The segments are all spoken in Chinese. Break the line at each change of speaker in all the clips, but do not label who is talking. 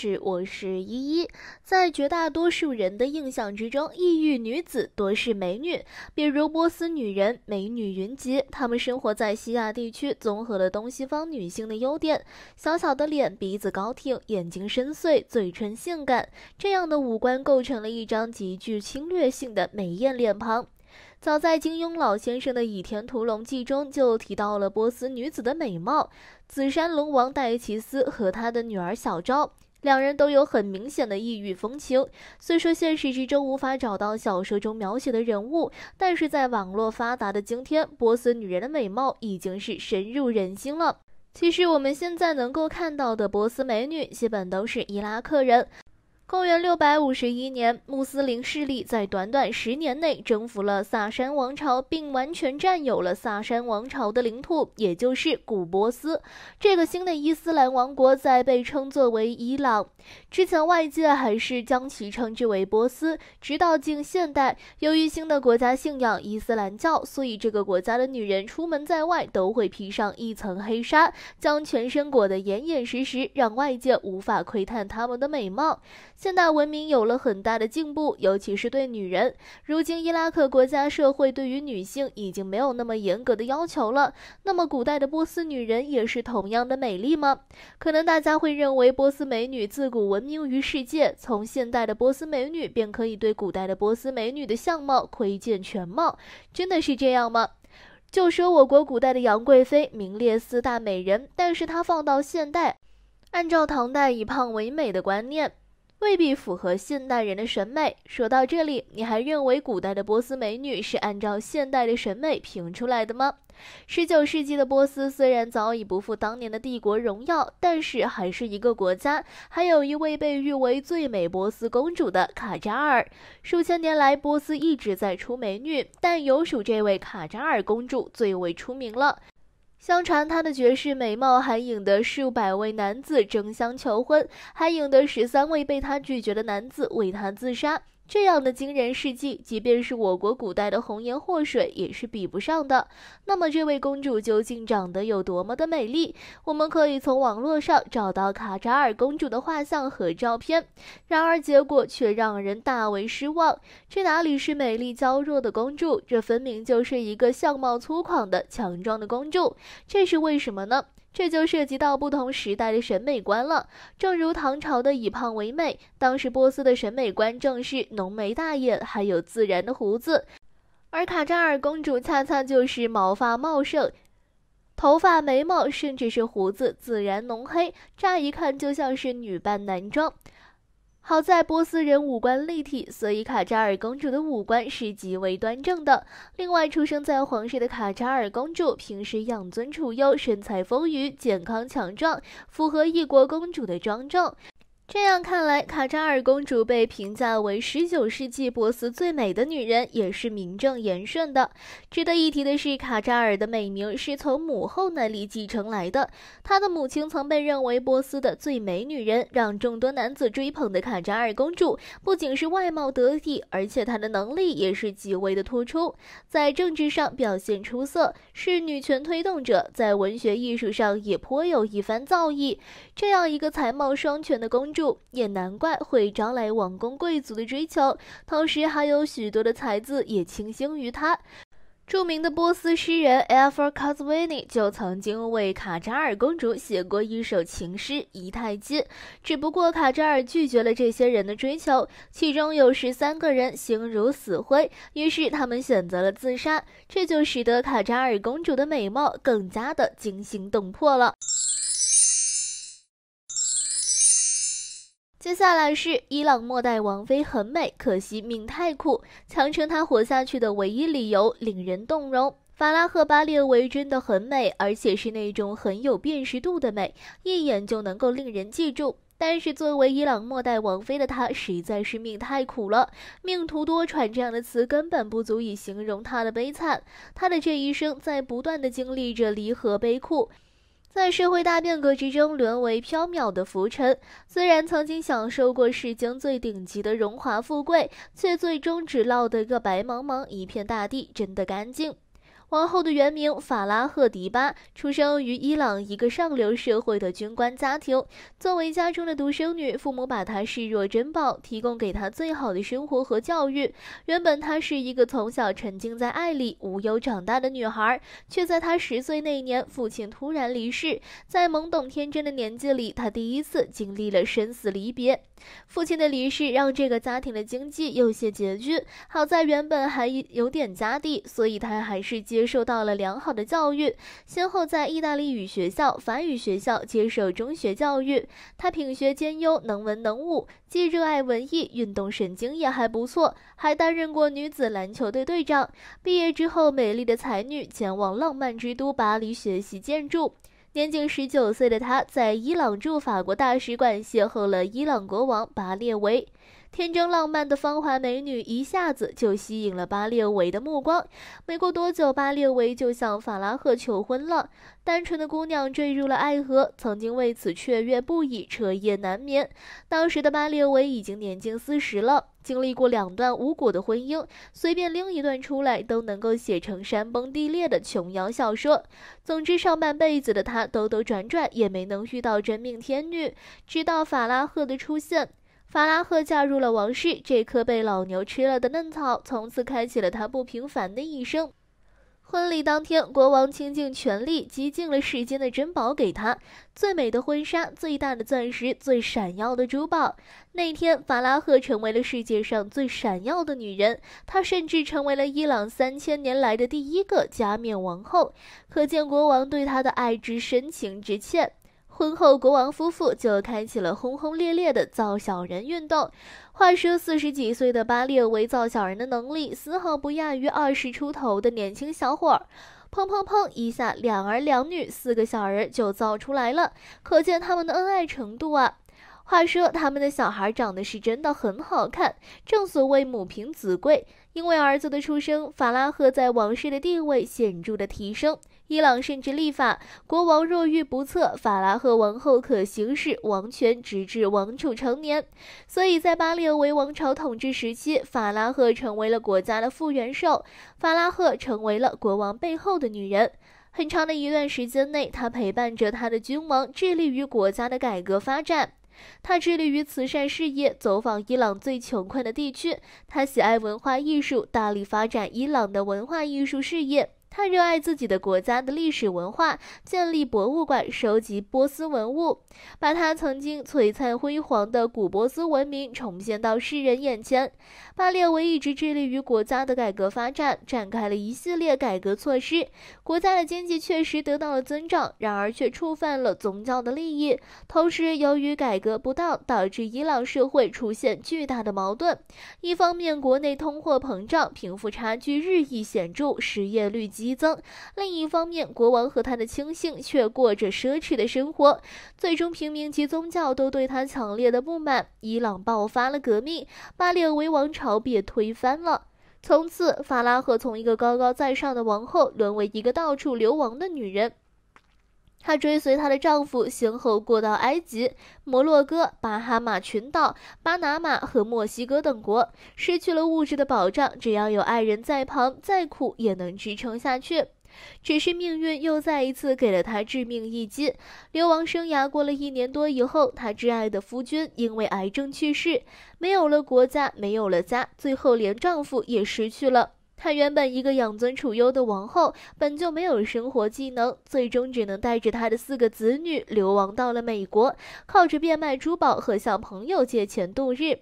是，我是依依。在绝大多数人的印象之中，异域女子多是美女，比如波斯女人，美女云集。她们生活在西亚地区，综合了东西方女性的优点：小小的脸，鼻子高挺，眼睛深邃，嘴唇性感。这样的五官构成了一张极具侵略性的美艳脸庞。早在金庸老先生的《倚天屠龙记》中就提到了波斯女子的美貌，紫山龙王戴奇斯和他的女儿小昭。两人都有很明显的异域风情。虽说现实之中无法找到小说中描写的人物，但是在网络发达的今天，波斯女人的美貌已经是深入人心了。其实我们现在能够看到的波斯美女，基本都是伊拉克人。公元六百五十一年，穆斯林势力在短短十年内征服了萨珊王朝，并完全占有了萨珊王朝的领土，也就是古波斯。这个新的伊斯兰王国在被称作为伊朗之前，外界还是将其称之为波斯。直到近现代，由于新的国家信仰伊斯兰教，所以这个国家的女人出门在外都会披上一层黑纱，将全身裹得严严实实，让外界无法窥探她们的美貌。现代文明有了很大的进步，尤其是对女人。如今，伊拉克国家社会对于女性已经没有那么严格的要求了。那么，古代的波斯女人也是同样的美丽吗？可能大家会认为波斯美女自古闻名于世界，从现代的波斯美女便可以对古代的波斯美女的相貌窥见全貌。真的是这样吗？就说我国古代的杨贵妃名列四大美人，但是她放到现代，按照唐代以胖为美的观念。未必符合现代人的审美。说到这里，你还认为古代的波斯美女是按照现代的审美评出来的吗？十九世纪的波斯虽然早已不复当年的帝国荣耀，但是还是一个国家。还有一位被誉为最美波斯公主的卡扎尔。数千年来，波斯一直在出美女，但有数这位卡扎尔公主最为出名了。相传她的绝世美貌，还引得数百位男子争相求婚，还引得十三位被她拒绝的男子为她自杀。这样的惊人事迹，即便是我国古代的红颜祸水也是比不上的。那么，这位公主究竟长得有多么的美丽？我们可以从网络上找到卡扎尔公主的画像和照片，然而结果却让人大为失望。这哪里是美丽娇弱的公主？这分明就是一个相貌粗犷的强壮的公主。这是为什么呢？这就涉及到不同时代的审美观了。正如唐朝的以胖为美，当时波斯的审美观正是浓眉大眼，还有自然的胡子。而卡扎尔公主恰恰就是毛发茂盛，头发、眉毛甚至是胡子自然浓黑，乍一看就像是女扮男装。好在波斯人五官立体，所以卡扎尔公主的五官是极为端正的。另外，出生在皇室的卡扎尔公主平时养尊处优，身材丰腴，健康强壮，符合一国公主的庄重。这样看来，卡扎尔公主被评价为19世纪波斯最美的女人，也是名正言顺的。值得一提的是，卡扎尔的美名是从母后那里继承来的。她的母亲曾被认为波斯的最美女人，让众多男子追捧的卡扎尔公主，不仅是外貌得体，而且她的能力也是极为的突出，在政治上表现出色，是女权推动者，在文学艺术上也颇有一番造诣。这样一个才貌双全的公主。也难怪会招来王公贵族的追求，同时还有许多的才子也倾心于他。著名的波斯诗人 Alfar 尼 a i n i 就曾经为卡扎尔公主写过一首情诗《仪态金》。只不过卡扎尔拒绝了这些人的追求，其中有十三个人形如死灰，于是他们选择了自杀，这就使得卡扎尔公主的美貌更加的惊心动魄了。接下来是伊朗末代王妃，很美，可惜命太苦。强撑她活下去的唯一理由，令人动容。法拉赫巴列维真的很美，而且是那种很有辨识度的美，一眼就能够令人记住。但是作为伊朗末代王妃的她，实在是命太苦了，命途多舛这样的词根本不足以形容她的悲惨。她的这一生在不断的经历着离合悲苦。在社会大变革之中，沦为飘渺的浮尘。虽然曾经享受过世间最顶级的荣华富贵，却最终只落得个白茫茫一片大地真的干净。王后的原名法拉赫迪巴，出生于伊朗一个上流社会的军官家庭。作为家中的独生女，父母把她视若珍宝，提供给她最好的生活和教育。原本她是一个从小沉浸在爱里、无忧长大的女孩，却在她十岁那年，父亲突然离世。在懵懂天真的年纪里，她第一次经历了生死离别。父亲的离世让这个家庭的经济有些拮据，好在原本还有点家底，所以她还是接。接受了良好的教育，先后在意大利语学校、法语学校接受中学教育。她品学兼优，能文能武，既热爱文艺，运动神经也还不错，还担任过女子篮球队队长。毕业之后，美丽的才女前往浪漫之都巴黎学习建筑。年仅十九岁的她，在伊朗驻法国大使馆邂逅了伊朗国王巴列维。天真浪漫的芳华美女一下子就吸引了巴列维的目光。没过多久，巴列维就向法拉赫求婚了。单纯的姑娘坠入了爱河，曾经为此雀跃不已，彻夜难眠。当时的巴列维已经年近四十了，经历过两段无果的婚姻，随便拎一段出来都能够写成山崩地裂的琼瑶小说。总之，上半辈子的他兜兜转转也没能遇到真命天女，直到法拉赫的出现。法拉赫嫁入了王室，这颗被老牛吃了的嫩草，从此开启了他不平凡的一生。婚礼当天，国王倾尽全力，集尽了世间的珍宝给他：最美的婚纱，最大的钻石，最闪耀的珠宝。那天，法拉赫成为了世界上最闪耀的女人，她甚至成为了伊朗三千年来的第一个加冕王后。可见国王对她的爱之深情之切。婚后，国王夫妇就开启了轰轰烈烈的造小人运动。话说，四十几岁的巴列维造小人的能力丝毫不亚于二十出头的年轻小伙儿。砰砰砰一下，两儿两女四个小人就造出来了，可见他们的恩爱程度啊！话说，他们的小孩长得是真的很好看，正所谓母凭子贵，因为儿子的出生，法拉赫在王室的地位显著的提升。伊朗甚至立法，国王若遇不测，法拉赫王后可行使王权，直至王储成年。所以在巴列维王朝统治时期，法拉赫成为了国家的副元首，法拉赫成为了国王背后的女人。很长的一段时间内，她陪伴着她的君王，致力于国家的改革发展。他致力于慈善事业，走访伊朗最穷困的地区。他喜爱文化艺术，大力发展伊朗的文化艺术事业。他热爱自己的国家的历史文化，建立博物馆，收集波斯文物，把他曾经璀璨辉煌的古波斯文明重现到世人眼前。巴列维一直致力于国家的改革发展，展开了一系列改革措施，国家的经济确实得到了增长，然而却触犯了宗教的利益。同时，由于改革不当，导致伊朗社会出现巨大的矛盾。一方面，国内通货膨胀，贫富差距日益显著，失业率激增。另一方面，国王和他的亲信却过着奢侈的生活。最终，平民及宗教都对他强烈的不满。伊朗爆发了革命，巴列维王朝被推翻了。从此，法拉赫从一个高高在上的王后，沦为一个到处流亡的女人。她追随她的丈夫先后过到埃及、摩洛哥、巴哈马群岛、巴拿马和墨西哥等国，失去了物质的保障。只要有爱人在旁，再苦也能支撑下去。只是命运又再一次给了她致命一击。流亡生涯过了一年多以后，她挚爱的夫君因为癌症去世，没有了国家，没有了家，最后连丈夫也失去了。她原本一个养尊处优的王后，本就没有生活技能，最终只能带着她的四个子女流亡到了美国，靠着变卖珠宝和向朋友借钱度日。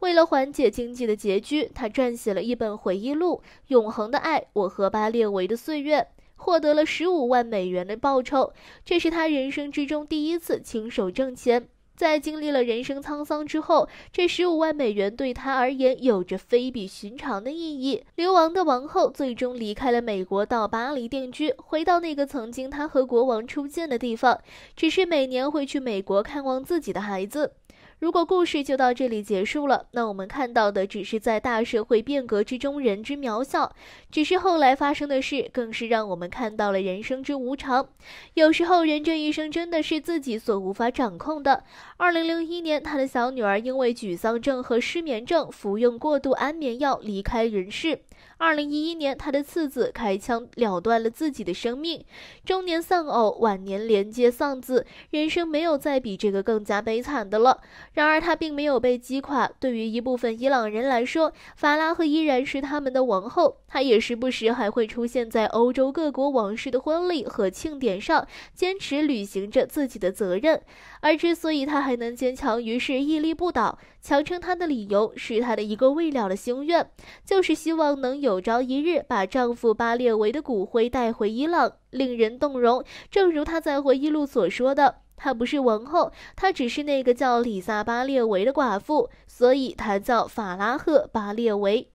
为了缓解经济的拮据，她撰写了一本回忆录《永恒的爱：我和巴列维的岁月》，获得了十五万美元的报酬，这是他人生之中第一次亲手挣钱。在经历了人生沧桑之后，这十五万美元对他而言有着非比寻常的意义。流亡的王后最终离开了美国，到巴黎定居，回到那个曾经他和国王初见的地方。只是每年会去美国看望自己的孩子。如果故事就到这里结束了，那我们看到的只是在大社会变革之中人之渺小。只是后来发生的事，更是让我们看到了人生之无常。有时候，人这一生真的是自己所无法掌控的。二零零一年，他的小女儿因为沮丧症和失眠症，服用过度安眠药离开人世。二零一一年，他的次子开枪了断了自己的生命。中年丧偶，晚年连接丧子，人生没有再比这个更加悲惨的了。然而，他并没有被击垮。对于一部分伊朗人来说，法拉赫依然是他们的王后。他也时不时还会出现在欧洲各国王室的婚礼和庆典上，坚持履行着自己的责任。而之所以她还能坚强，于是屹立不倒，强撑她的理由是她的一个未了的心愿，就是希望能有朝一日把丈夫巴列维的骨灰带回伊朗，令人动容。正如她在回忆录所说的，她不是王后，她只是那个叫里萨巴列维的寡妇，所以她叫法拉赫巴列维。